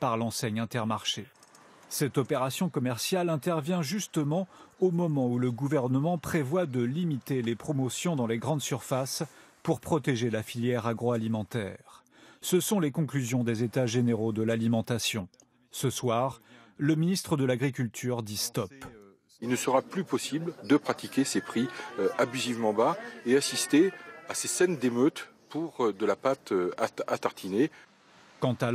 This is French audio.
par l'enseigne Intermarché. Cette opération commerciale intervient justement au moment où le gouvernement prévoit de limiter les promotions dans les grandes surfaces pour protéger la filière agroalimentaire. Ce sont les conclusions des États généraux de l'alimentation. Ce soir, le ministre de l'Agriculture dit stop. Il ne sera plus possible de pratiquer ces prix euh, abusivement bas et assister à ces scènes d'émeutes pour euh, de la pâte euh, à tartiner. Quant à